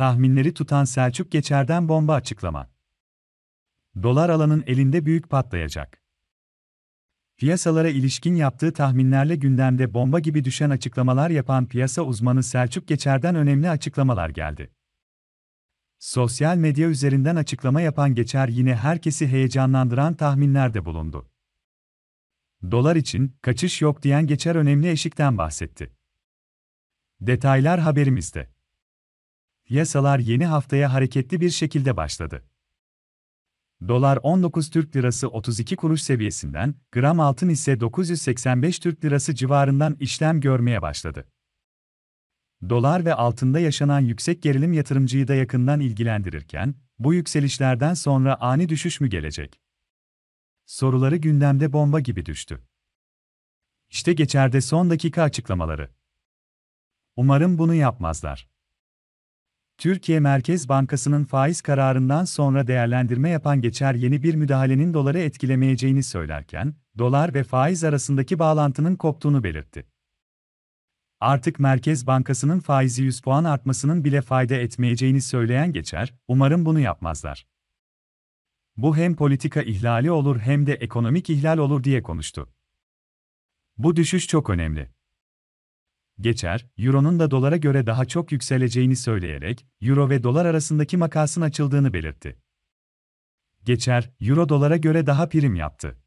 Tahminleri tutan Selçuk Geçer'den bomba açıklama. Dolar alanın elinde büyük patlayacak. Piyasalara ilişkin yaptığı tahminlerle gündemde bomba gibi düşen açıklamalar yapan piyasa uzmanı Selçuk Geçer'den önemli açıklamalar geldi. Sosyal medya üzerinden açıklama yapan Geçer yine herkesi heyecanlandıran tahminlerde bulundu. Dolar için kaçış yok diyen Geçer önemli eşikten bahsetti. Detaylar haberimizde. Yasalar yeni haftaya hareketli bir şekilde başladı. Dolar 19 Türk Lirası 32 kuruş seviyesinden, gram altın ise 985 Türk Lirası civarından işlem görmeye başladı. Dolar ve altında yaşanan yüksek gerilim yatırımcıyı da yakından ilgilendirirken, bu yükselişlerden sonra ani düşüş mü gelecek? Soruları gündemde bomba gibi düştü. İşte geçerde son dakika açıklamaları. Umarım bunu yapmazlar. Türkiye Merkez Bankası'nın faiz kararından sonra değerlendirme yapan geçer yeni bir müdahalenin doları etkilemeyeceğini söylerken, dolar ve faiz arasındaki bağlantının koptuğunu belirtti. Artık Merkez Bankası'nın faizi 100 puan artmasının bile fayda etmeyeceğini söyleyen geçer, umarım bunu yapmazlar. Bu hem politika ihlali olur hem de ekonomik ihlal olur diye konuştu. Bu düşüş çok önemli geçer, Euro'nun da dolara göre daha çok yükseleceğini söyleyerek, Euro ve dolar arasındaki makasın açıldığını belirtti. Geçer, Euro dolara göre daha prim yaptı.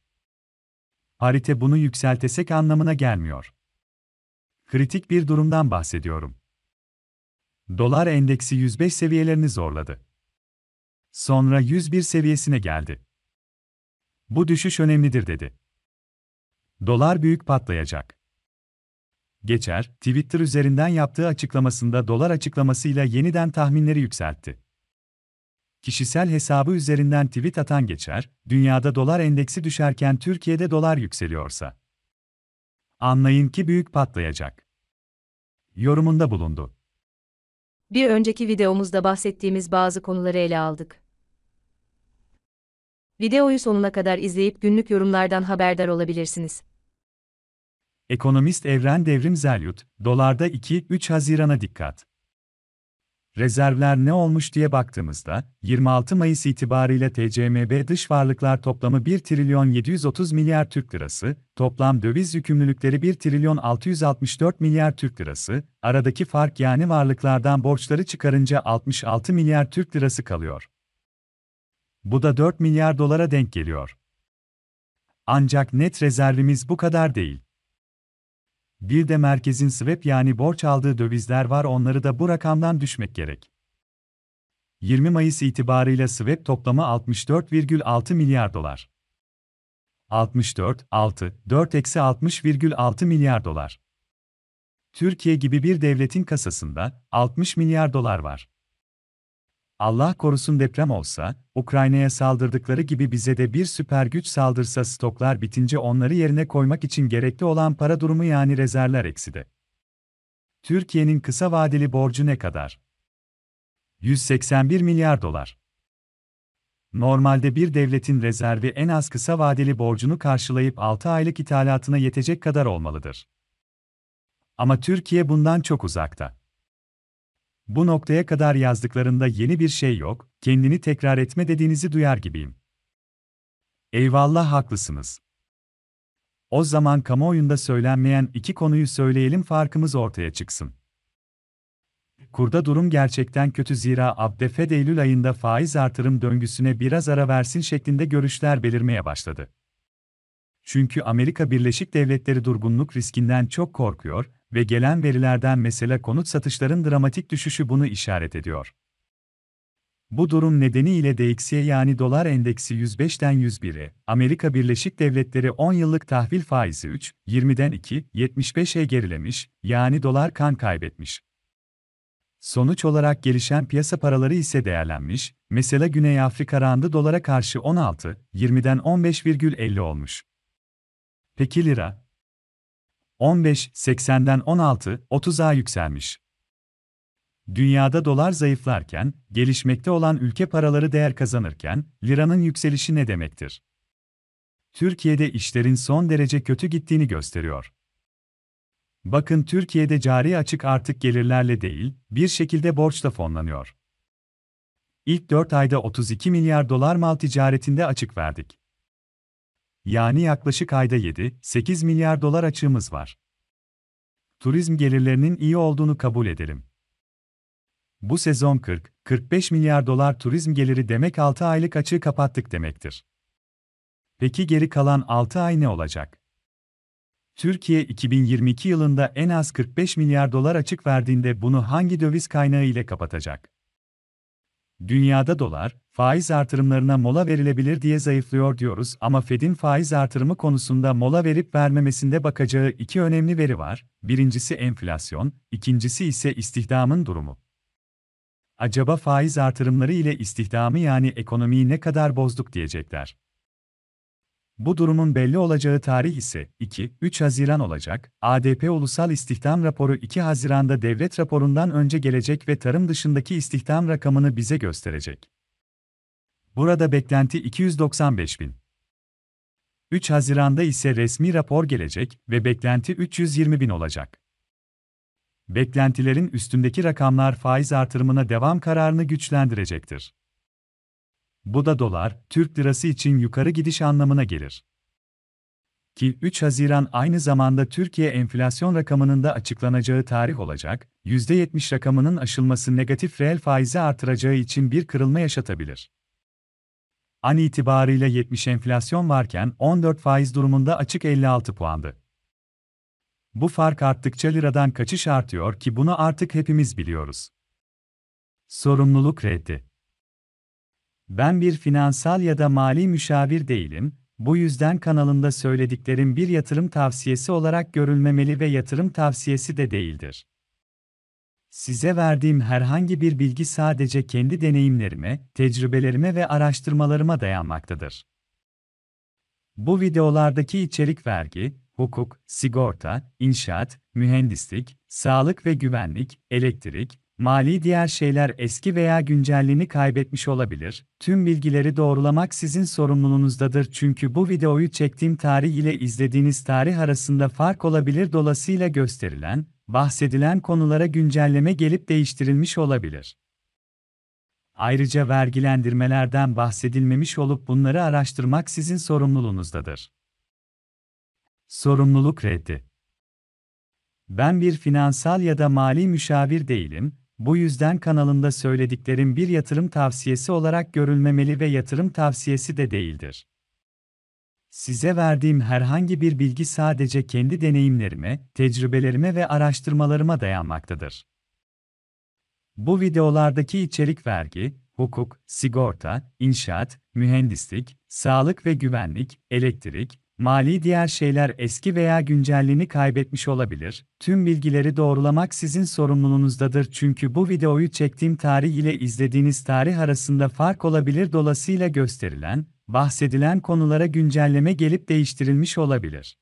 Harite bunu yükseltesek anlamına gelmiyor. Kritik bir durumdan bahsediyorum. Dolar endeksi 105 seviyelerini zorladı. Sonra 101 seviyesine geldi. Bu düşüş önemlidir dedi. Dolar büyük patlayacak. Geçer, Twitter üzerinden yaptığı açıklamasında dolar açıklamasıyla yeniden tahminleri yükseltti. Kişisel hesabı üzerinden tweet atan Geçer, dünyada dolar endeksi düşerken Türkiye'de dolar yükseliyorsa anlayın ki büyük patlayacak. Yorumunda bulundu. Bir önceki videomuzda bahsettiğimiz bazı konuları ele aldık. Videoyu sonuna kadar izleyip günlük yorumlardan haberdar olabilirsiniz. Ekonomist Evren Devrim Zelyut, dolarda 2-3 Haziran'a dikkat. Rezervler ne olmuş diye baktığımızda, 26 Mayıs itibariyle TCMB dış varlıklar toplamı 1 trilyon 730 milyar Türk lirası, toplam döviz yükümlülükleri 1 trilyon 664 milyar Türk lirası, aradaki fark yani varlıklardan borçları çıkarınca 66 milyar Türk lirası kalıyor. Bu da 4 milyar dolara denk geliyor. Ancak net rezervimiz bu kadar değil. Bir de merkezin swap yani borç aldığı dövizler var onları da bu rakamdan düşmek gerek. 20 Mayıs itibarıyla swap toplamı 64,6 milyar dolar. 64, 6, 4 eksi 60,6 milyar dolar. Türkiye gibi bir devletin kasasında 60 milyar dolar var. Allah korusun deprem olsa, Ukrayna'ya saldırdıkları gibi bize de bir süper güç saldırsa stoklar bitince onları yerine koymak için gerekli olan para durumu yani rezervler ekside. Türkiye'nin kısa vadeli borcu ne kadar? 181 milyar dolar. Normalde bir devletin rezervi en az kısa vadeli borcunu karşılayıp 6 aylık ithalatına yetecek kadar olmalıdır. Ama Türkiye bundan çok uzakta. Bu noktaya kadar yazdıklarında yeni bir şey yok, kendini tekrar etme dediğinizi duyar gibiyim. Eyvallah haklısınız. O zaman kamuoyunda söylenmeyen iki konuyu söyleyelim farkımız ortaya çıksın. Kurda durum gerçekten kötü zira Abde Eylül ayında faiz artırım döngüsüne biraz ara versin şeklinde görüşler belirmeye başladı. Çünkü Amerika Birleşik Devletleri durgunluk riskinden çok korkuyor, ve gelen verilerden mesela konut satışların dramatik düşüşü bunu işaret ediyor. Bu durum nedeniyle DXY yani dolar endeksi 105'ten 101'e, Amerika Birleşik Devletleri 10 yıllık tahvil faizi 3, 20'den 2, 75'e gerilemiş, yani dolar kan kaybetmiş. Sonuç olarak gelişen piyasa paraları ise değerlenmiş, mesela Güney Afrika randı dolara karşı 16, 20'den 15,50 olmuş. Peki lira, 15, 80'den 16, 30'a yükselmiş. Dünyada dolar zayıflarken, gelişmekte olan ülke paraları değer kazanırken, liranın yükselişi ne demektir? Türkiye'de işlerin son derece kötü gittiğini gösteriyor. Bakın Türkiye'de cari açık artık gelirlerle değil, bir şekilde borçla fonlanıyor. İlk 4 ayda 32 milyar dolar mal ticaretinde açık verdik. Yani yaklaşık ayda 7-8 milyar dolar açığımız var. Turizm gelirlerinin iyi olduğunu kabul edelim. Bu sezon 40-45 milyar dolar turizm geliri demek 6 aylık açığı kapattık demektir. Peki geri kalan 6 ay ne olacak? Türkiye 2022 yılında en az 45 milyar dolar açık verdiğinde bunu hangi döviz kaynağı ile kapatacak? Dünyada dolar faiz artırımlarına mola verilebilir diye zayıflıyor diyoruz ama Fed'in faiz artırımı konusunda mola verip vermemesinde bakacağı iki önemli veri var. Birincisi enflasyon, ikincisi ise istihdamın durumu. Acaba faiz artırımları ile istihdamı yani ekonomiyi ne kadar bozduk diyecekler. Bu durumun belli olacağı tarih ise 2-3 Haziran olacak. ADP Ulusal İstihdam Raporu 2 Haziran'da devlet raporundan önce gelecek ve tarım dışındaki istihdam rakamını bize gösterecek. Burada beklenti 295 bin. 3 Haziran'da ise resmi rapor gelecek ve beklenti 320 bin olacak. Beklentilerin üstündeki rakamlar faiz artırımına devam kararını güçlendirecektir. Bu da dolar, Türk lirası için yukarı gidiş anlamına gelir. Ki 3 Haziran aynı zamanda Türkiye enflasyon rakamının da açıklanacağı tarih olacak, %70 rakamının aşılması negatif reel faizi artıracağı için bir kırılma yaşatabilir an itibariyle 70 enflasyon varken 14 faiz durumunda açık 56 puandı. Bu fark arttıkça liradan kaçış artıyor ki bunu artık hepimiz biliyoruz. Sorumluluk reddi. Ben bir finansal ya da mali müşavir değilim, bu yüzden kanalımda söylediklerim bir yatırım tavsiyesi olarak görülmemeli ve yatırım tavsiyesi de değildir. Size verdiğim herhangi bir bilgi sadece kendi deneyimlerime, tecrübelerime ve araştırmalarıma dayanmaktadır. Bu videolardaki içerik vergi, hukuk, sigorta, inşaat, mühendislik, sağlık ve güvenlik, elektrik, Mali diğer şeyler eski veya güncelliğini kaybetmiş olabilir. Tüm bilgileri doğrulamak sizin sorumluluğunuzdadır çünkü bu videoyu çektiğim tarih ile izlediğiniz tarih arasında fark olabilir. Dolasıyla gösterilen, bahsedilen konulara güncelleme gelip değiştirilmiş olabilir. Ayrıca vergilendirmelerden bahsedilmemiş olup bunları araştırmak sizin sorumluluğunuzdadır. Sorumluluk reddi ben bir finansal ya da mali müşavir değilim, bu yüzden kanalında söylediklerim bir yatırım tavsiyesi olarak görülmemeli ve yatırım tavsiyesi de değildir. Size verdiğim herhangi bir bilgi sadece kendi deneyimlerime, tecrübelerime ve araştırmalarıma dayanmaktadır. Bu videolardaki içerik vergi, hukuk, sigorta, inşaat, mühendislik, sağlık ve güvenlik, elektrik, Mali diğer şeyler eski veya güncelliğini kaybetmiş olabilir. Tüm bilgileri doğrulamak sizin sorumluluğunuzdadır çünkü bu videoyu çektiğim tarih ile izlediğiniz tarih arasında fark olabilir. Dolayısıyla gösterilen, bahsedilen konulara güncelleme gelip değiştirilmiş olabilir.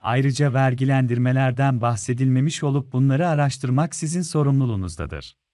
Ayrıca vergilendirmelerden bahsedilmemiş olup bunları araştırmak sizin sorumluluğunuzdadır.